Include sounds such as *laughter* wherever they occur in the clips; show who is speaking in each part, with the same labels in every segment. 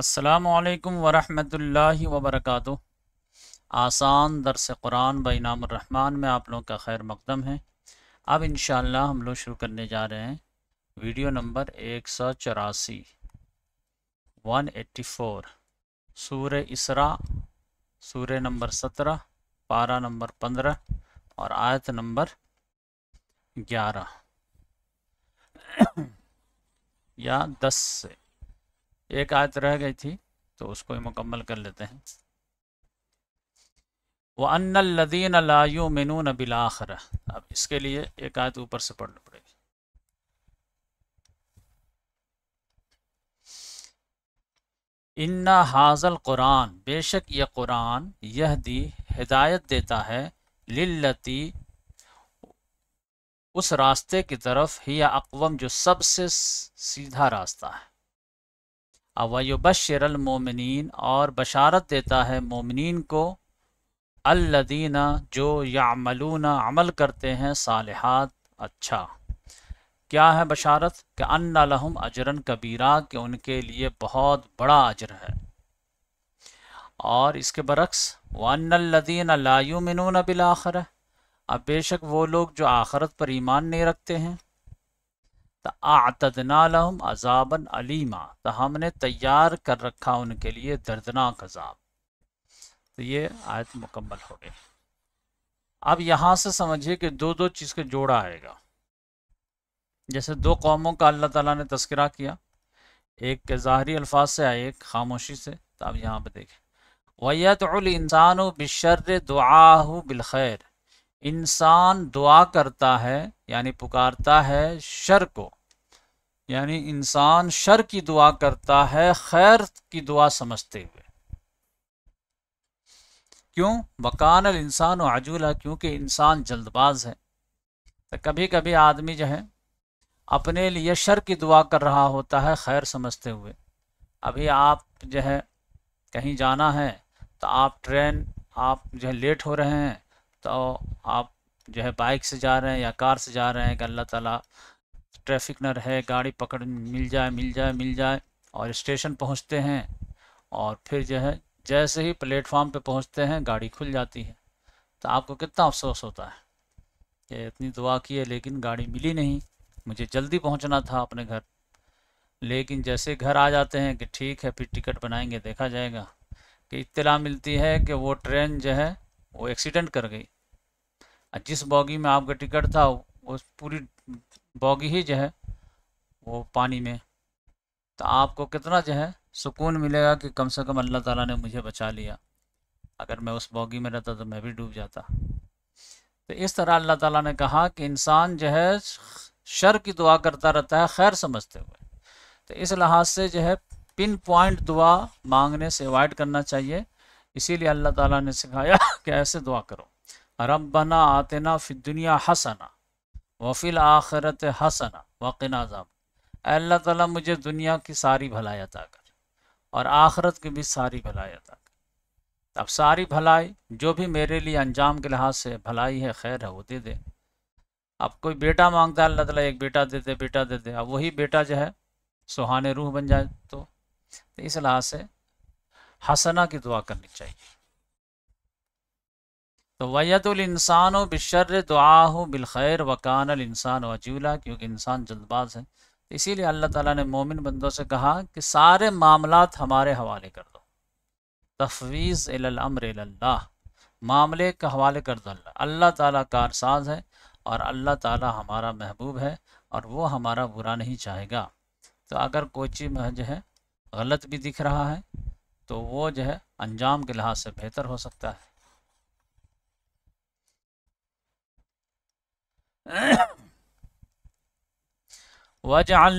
Speaker 1: असलकम वरहमल वबरक आसान दरस कुरान बैनाम में आप लोगों का खैर मकदम है अब इन हम लोग शुरू करने जा रहे हैं वीडियो नंबर एक सौ चौरासी वन एट्टी फोर सूर इसरा सूर नंबर सत्रह पारा नंबर पंद्रह और आयत नंबर ग्यारह या दस से एक आयत रह गई थी तो उसको ही मुकम्मल कर लेते हैं व अनदीन लायु मिनून बिलाखर अब इसके लिए एक आयत ऊपर से पढ़ना पड़ेगी इन्ना हाजल कुरान बेशक यह कुरान यह दी हिदायत देता है लिल्लती उस रास्ते की तरफ ही अकवम जो सबसे सीधा रास्ता है अवयबशर मोमिन और बशारत देता है मोमिन को अल्लादीना जो यामलूना अमल करते हैं सालहत अच्छा क्या है बशारत कि अन्नाम लहम अजरन कबीरा कि उनके लिए बहुत बड़ा अजर है और इसके बरक्स वनल्लदीन लायुमिन आख़र अब बेशक वो लोग जो आखरत पर ईमान नहीं रखते हैं आतदना तो अजाबन अलीमा तो हमने तैयार कर रखा उनके लिए दर्दनाक अजाब तो ये आयत मुकम्मल हो गई अब यहाँ से समझिए कि दो दो चीज़ का जोड़ा आएगा जैसे दो कौमों का अल्लाह ताला ने तस्करा किया एक के ज़ाहरी अल्फाज से आए एक खामोशी से तो अब यहाँ पर देखें वैतुलसान बिशर दुआ बिलखैर इंसान दुआ करता है यानी पुकारता है शर को यानी इंसान शर की दुआ करता है खैर की दुआ समझते हुए क्यों बकान इंसान आजूला क्योंकि इंसान जल्दबाज है तो कभी कभी आदमी जो है अपने लिए शर की दुआ कर रहा होता है खैर समझते हुए अभी आप जो है कहीं जाना है तो आप ट्रेन आप जो है लेट हो रहे हैं तो आप जो है बाइक से जा रहे हैं या कार से जा रहे हैं कि अल्लाह ताला ट्रैफिक न रहे गाड़ी पकड़ मिल जाए मिल जाए मिल जाए और स्टेशन पहुंचते हैं और फिर जो है जैसे ही प्लेटफॉर्म पे पहुंचते हैं गाड़ी खुल जाती है तो आपको कितना अफसोस होता है कि इतनी दुआ की है लेकिन गाड़ी मिली नहीं मुझे जल्दी पहुंचना था अपने घर लेकिन जैसे घर आ जाते हैं कि ठीक है फिर टिकट बनाएंगे देखा जाएगा कि इतला मिलती है कि वो ट्रेन जो है वो एक्सीडेंट कर गई जिस बॉगी में आपका टिकट था उस पूरी बॉगी ही जो है वो पानी में तो आपको कितना जो है सुकून मिलेगा कि कम से कम अल्लाह ताला ने मुझे बचा लिया अगर मैं उस बॉगी में रहता तो मैं भी डूब जाता तो इस तरह अल्लाह ताला ने कहा कि इंसान जो है शर की दुआ करता रहता है खैर समझते हुए तो इस लिहाज से जो है पिन पॉइंट दुआ मांगने से अवॉइड करना चाहिए इसीलिए अल्लाह ताला ने सिखाया *laughs* कि ऐसे दुआ करो रब बना आते ना फिर दुनिया हसना वफिल आखरत हसना वक़िन आज़ाब अल्लाह ताला मुझे दुनिया की सारी भलाई अता कर और आखरत की भी सारी भलाई अता कर अब सारी भलाई जो भी मेरे लिए अंजाम के लिहाज से भलाई है खैर है वो दे दे अब कोई बेटा मांगता है अल्लाह ताला एक बेटा दे दे बेटा दे दे अब वही बेटा जो है सुहाने रूह बन जाए तो, तो इस लिहाज से हसना की दुआ करनी चाहिए तो वैतुल इंसान बिशर दुआ बिलखैर वकान इंसान वजूला क्योंकि इंसान जल्दबाज है तो इसीलिए अल्लाह ताला ने मोमिन बंदों से कहा कि सारे मामलात हमारे हवाले कर दो तफवीज़ अल्लाह मामले का हवाले कर दो अल्लाह अल्लाह ताला कारसाज है और अल्लाह ताला हमारा महबूब है और वो हमारा बुरा नहीं चाहेगा तो अगर कोई चीज़ जो है गलत भी दिख रहा है तो वो जो है अंजाम के लिहाज से बेहतर हो सकता है वजहार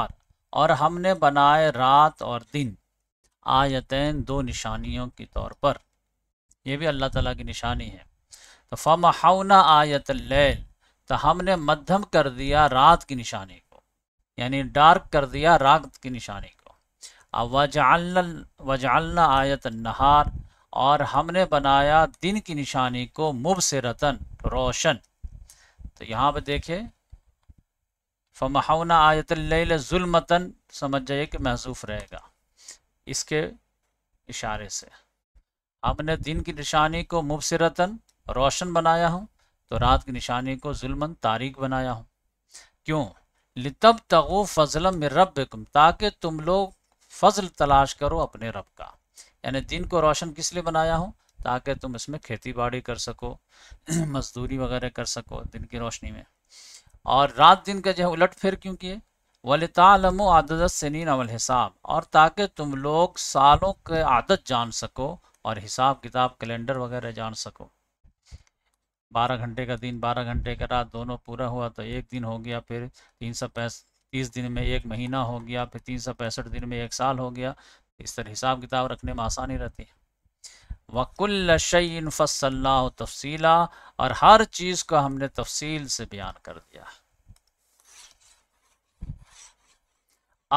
Speaker 1: *coughs* *coughs* और हमने बनाए रात और दिन आयतें दो निशानियों के तौर पर यह भी अल्लाह ताला की निशानी है तो फम हाउना आयत लैल तो हमने मध्यम कर दिया रात की निशानी को यानी डार्क कर दिया रात की निशानी को अब वजाल वजालना आयत नहार और हमने बनाया दिन की निशानी को मुब से रतन रोशन तो यहाँ पर देखे फमहना जुलमतन समझ जाइए कि महसूफ रहेगा इसके इशारे से हमने दिन की निशानी को मुब से रतन रोशन बनाया हूँ तो रात की निशानी को जुलमन तारीख बनाया हूँ क्यों लितब तगो फजलम रब ताकि तुम लोग फजल तलाश करो अपने रब का यानी दिन को रोशन किस लिए बनाया हो ताकि तुम इसमें खेती बाड़ी कर सको *clears throat* मजदूरी वगैरह कर सको दिन की रोशनी में और रात दिन का जो है उलट फिर क्यों किए वलतालम आदत सनी अवल हिसाब और ताकि तुम लोग सालों के आदत जान सको और हिसाब किताब कैलेंडर वगैरह जान सको बारह घंटे का दिन बारह घंटे का रात दोनों पूरा हुआ तो एक दिन हो गया फिर तीन सौ पैंस तीस दिन में एक महीना हो गया फिर तीन सौ पैंसठ दिन में एक साल हो गया इस तरह हिसाब किताब रखने में आसानी रहती है वकुल शईन फसल्ला तफसीला और हर चीज़ को हमने तफसील से बयान कर दिया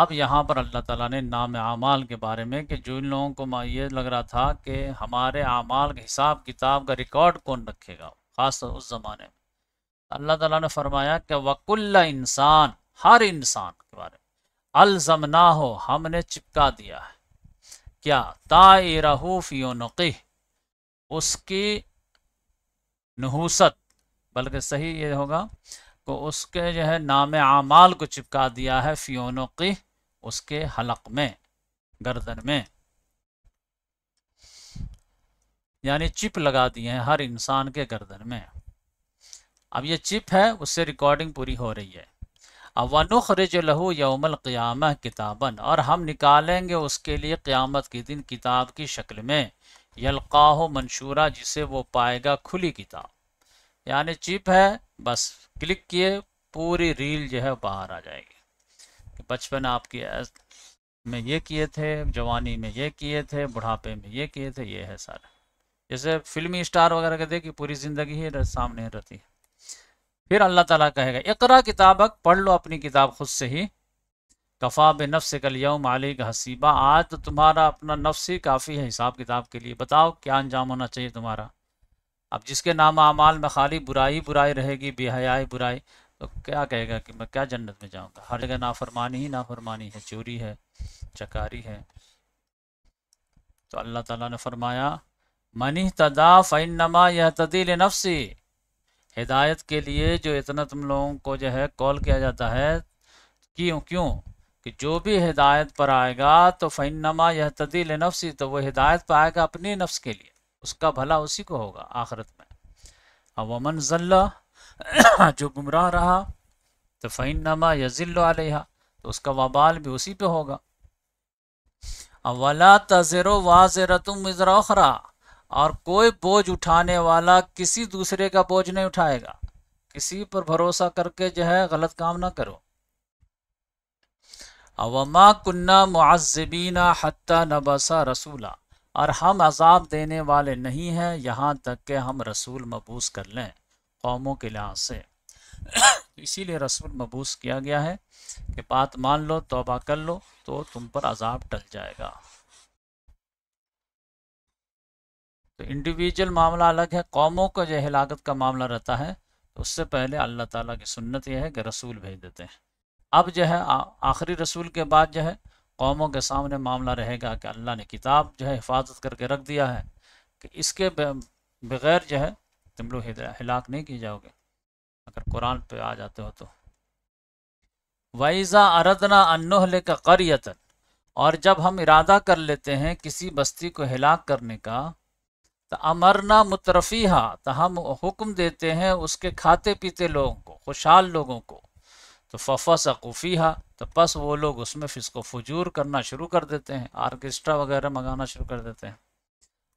Speaker 1: अब यहाँ पर अल्लाह ताला ने नाम आमाल के बारे में कि जो इन लोगों को ये लग रहा था कि हमारे आमाल के हिसाब किताब का रिकॉर्ड कौन रखेगा ख़ास उस ज़माने में अल्लाह ताला ने फरमाया कि वकुल्ला इंसान हर इंसान के बारे में अल्ज़मना हो हमने चिपका दिया है क्या ताफ़ी उसकी नहूसत बल्कि सही ये होगा को उसके जो है नाम आमाल को चिपका दिया है फ़ियोनों उसके हलक में गर्दन में यानी चिप लगा दिए हैं हर इंसान के गर्दन में अब ये चिप है उससे रिकॉर्डिंग पूरी हो रही है वनुखरज लहू यमल क़्याम किताबन और हम निकालेंगे उसके लिए क़्यामत के दिन किताब की शक्ल में यलकाह मंशूरा जिसे वो पाएगा खुली किताब यानी चिप है बस क्लिक किए पूरी रील जो है बाहर आ जाएगी बचपन आपकी में ये किए थे जवानी में ये किए थे बुढ़ापे में ये किए थे ये है सारा जैसे फिल्मी स्टार वगैरह के देखिए पूरी ज़िंदगी ही सामने रहती है फिर अल्लाह ताला कहेगा इकरा किताबक पढ़ लो अपनी किताब खुद से ही कफ़ा बे नफ्स कलियम मालिक हसीबा आज तो तुम्हारा अपना नफ्स ही काफ़ी है हिसाब किताब के लिए बताओ क्या अंजाम होना चाहिए तुम्हारा अब जिसके नाम अमाल में खाली बुराई बुराई रहेगी बेहयाई बुराई तो क्या कहेगा कि मैं क्या जन्नत में जाऊँगा हर जगह नाफरमानी ही नाफरमानी है चोरी है चकारी है तो अल्लाह ताला ने फरमाया मनी तदा नमा यह तदील नफसी हिदायत के लिए जो इतना तुम लोगों को जो है कॉल किया जाता है क्यों क्यों कि जो भी हिदायत पर आएगा तो नमा यह तदील नफ्सी तो वह हिदायत पर आएगा अपनी नफ्स के लिए उसका भला उसी को होगा आखिरत में अब वमन जल्ला *coughs* जो गुमराह रहा तो फ़ैनमा यजिल्ला तो उसका वबाल भी उसी पे होगा अवला तजर वाजरा तुम इजरा और कोई बोझ उठाने वाला किसी दूसरे का बोझ नहीं उठाएगा किसी पर भरोसा करके जो है गलत काम ना करो अवमा कुन्ना मुआजबीना हत्ता नबसा रसूला और हम अजाब देने वाले नहीं हैं यहाँ तक के हम रसूल मबूस कर लें कौमों के लिहाज से इसीलिए रसूल मबूस किया गया है कि बात मान लो तोबा कर लो तो तुम पर अजाब टल जाएगा तो इंडिविजुअल मामला अलग है कौमों का जो हिलागत का मामला रहता है तो उससे पहले अल्लाह ताला की सुन्नत यह है कि रसूल भेज देते हैं अब जो है आखिरी रसूल के बाद जो है कौमों के सामने मामला रहेगा कि अल्लाह ने किताब जो है हिफाजत करके रख दिया है कि इसके बगैर जो है तुम लोग हिलाक नहीं किए जाओगे अगर कुरान पर आ जाते हो तो वाइज़ा अरदना अनोहले का करियतन और जब हम इरादा कर लेते हैं किसी बस्ती को हिलाक करने का तो अमरना मुतरफीहा तो हम हुक्म देते हैं उसके खाते पीते लोगों को खुशहाल लोगों को तो फ़फ़ा हा तो बस वो लोग उसमें फ़िसको फजूर करना शुरू कर देते हैं आर्केस्ट्रा वगैरह मंगाना शुरू कर देते हैं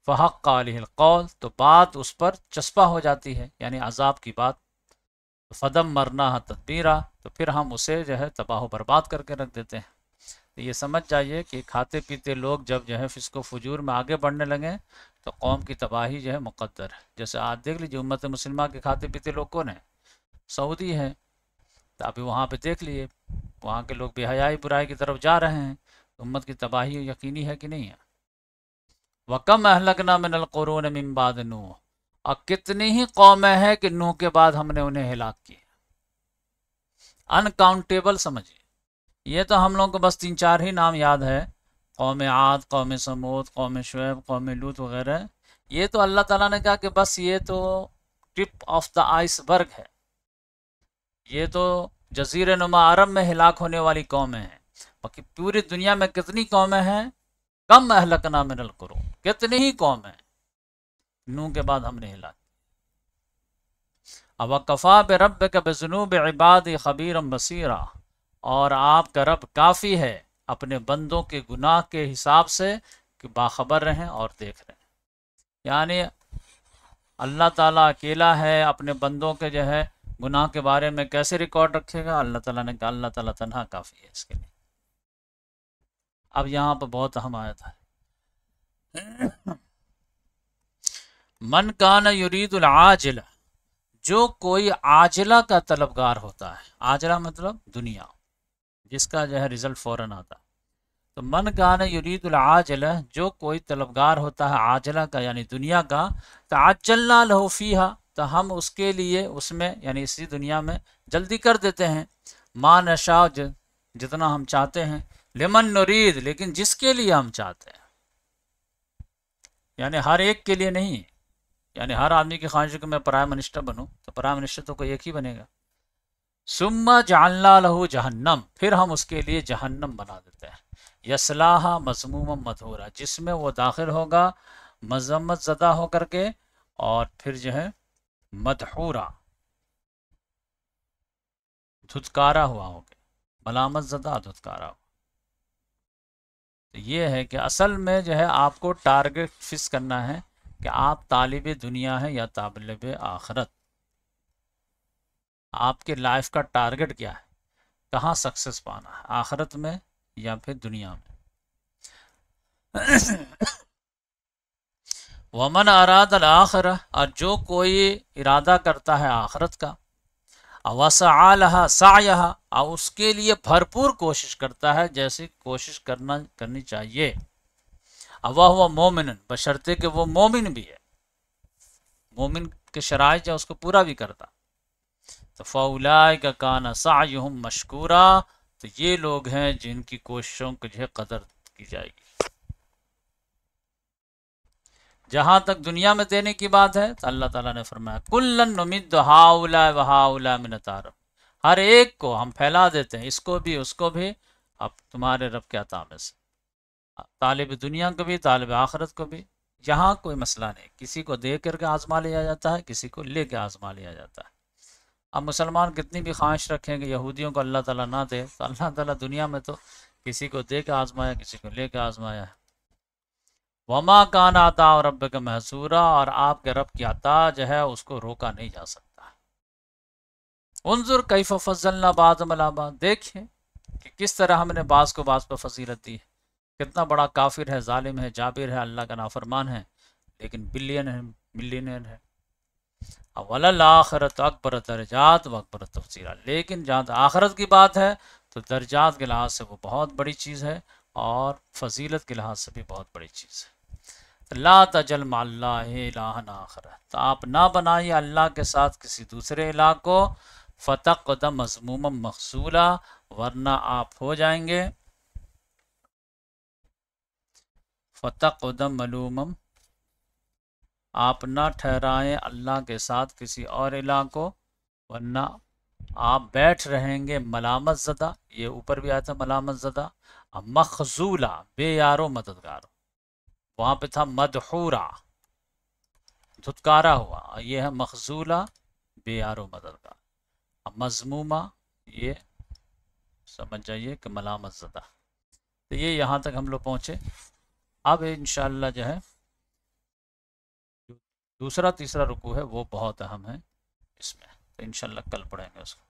Speaker 1: फ़हक कौल तो बात उस पर चस्पा हो जाती है यानी अजाब की बात तो फ़दम मरना तदबीरा तो फिर हम उसे जो है तबाह बर्बाद करके रख देते हैं तो ये समझ जाइए कि खाते पीते लोग जब जो है फिसको फजूर में आगे बढ़ने लगे तो कौम की तबाही जो है मुकद्दर है जैसे आज देख लीजिए उम्मत मुसलिम के खाते पीते लोग कौन है सऊदी है तो अभी वहाँ पर देख लिए वहाँ के लोग बेहयाई बुराई की तरफ जा रहे हैं तो उम्मत की तबाही यकीनी है कि नहीं है वकम अहलकना मिनलक़ुरून मिम्बाद नूह और कितनी ही कौमें हैं कि नूह के बाद हमने उन्हें हिलाक किया अनकाउंटेबल समझिए ये तो हम लोग को बस तीन चार ही नाम याद है कौम आद कौम समूद कौम शुब कौम लूत वगैरह ये तो अल्लाह ताला ने कहा कि बस ये तो टिप ऑफ द आइसबर्ग है ये तो जजीर नुमा अरब में हिलाक होने वाली कौमें हैं बाकी पूरी दुनिया में कितनी कौमें हैं कम अहलक नाम करो कितनी ही कौमें नू के बाद हमने हिलाक अब कफ़ा बे रब के जनूब इबाद खबीर बसीरा और आपका रब काफ़ी है अपने बंदों के गुनाह के हिसाब से कि बाखबर रहें और देख रहे हैं यानी अल्लाह ताला अकेला है अपने बंदों के जो है गुनाह के बारे में कैसे रिकॉर्ड रखेगा अल्लाह ताला ने कहा अल्लाह ताला तन्हा काफ़ी है इसके लिए अब यहाँ पर बहुत अहम आया था मन कान युरीदुल जो कोई आजला का तलबगार होता है आजला मतलब दुनिया जिसका जो है रिज़ल्ट फ़ौरन आता तो मन गान आजल जो कोई तलबगार होता है आजला का यानी दुनिया का तो आजलना हा तो हम उसके लिए उसमें यानी इसी दुनिया में जल्दी कर देते हैं माँ नशा जितना हम चाहते हैं लेमन नरीद लेकिन जिसके लिए हम चाहते हैं यानी हर एक के लिए नहीं यानी हर आदमी की ख्वाहिश को मैं प्राइम मिनिस्टर बनूँ तो प्राइम मिनिस्टर तो कोई एक ही बनेगा सुम्मा जानला लहू जहन्नम फिर हम उसके लिए जहन्नम बना देते हैं यसलाह मजमूम मधोरा जिसमें वो दाखिल होगा मजम्मत ज़दा होकर के और फिर जो है मधूरा धुतकारा हुआ गया मलामत ज़दा धुतकारा हो तो ये है कि असल में जो है आपको टारगेट फिक्स करना है कि आप तालिब दुनिया हैं या ताबलब आखरत आपके लाइफ का टारगेट क्या है कहाँ सक्सेस पाना है आखरत में या फिर दुनिया में *coughs* वमन आराद अल आखर और जो कोई इरादा करता है आखरत का अवसा सा और उसके लिए भरपूर कोशिश करता है जैसे कोशिश करना करनी चाहिए अवा हुआ मोमिन बशर्ते कि वो मोमिन भी है मोमिन के शराय या उसको पूरा भी करता तो फ़ौलाए का काना सायुम मशकूरा तो ये लोग हैं जिनकी कोशिशों को जो है कदर की जाएगी जहाँ तक दुनिया में देने की बात है तो अल्लाह ताला ने फरमाया कुल्लन उमिद हाउला वहाउला तारफ हर एक को हम फैला देते हैं इसको भी उसको भी अब तुम्हारे रब के अता में से तालिब दुनिया को भी तालिब आखरत को भी यहाँ कोई मसला नहीं किसी को दे करके आजमा लिया जाता है किसी को ले कर आजमा लिया जाता है अब मुसलमान कितनी भी ख्वाहिश रखेंगे यहूदियों को अल्लाह ताला ना दे तो अल्लाह ताला दुनिया में तो किसी को दे के आजमाया किसी को ले के आजमाया है वमा कान आता और रब का महसूरा और आपके रब की आता जो है उसको रोका नहीं जा सकता उनजुर कैफ फजलना मलाबा देखिए कि किस तरह हमने बास को बास पर फजीलत दी है कितना बड़ा काफिर है जालिम है जाबिर है अल्लाह का नाफरमान है लेकिन बिलियन है मिलियनर है अवल आखरत अकबर दर्जात व अकबर तफसीरा लेकिन जहाँ तक तो आखरत की बात है तो दर्जात के लिहाज से वो बहुत बड़ी चीज़ है और फजीलत के लिहाज से भी बहुत बड़ी चीज़ है ला तजल माल्लाहन आखर तो आप ना बनाइए अल्लाह के साथ किसी दूसरे इलाक को फ़तह कदम मजमूम मकसूला वरना आप हो जाएंगे फ़तह कदम मलूम आप न ठहराएं अल्लाह के साथ किसी और इला को वरना आप बैठ रहेंगे मलामत ज़दा ये ऊपर भी आया था मलामत ज़दा मखजूला बे यारो मददगार वहाँ पे था मदहूरा धुतकारा हुआ ये है मखजूला बे यारो मददगार मजमूमा ये समझ जाइए कि मलामत ज़दा तो ये यहाँ तक हम लोग पहुँचे अब इन जो है दूसरा तीसरा रुकू है वो बहुत अहम है इसमें तो इन कल पढ़ेंगे उसको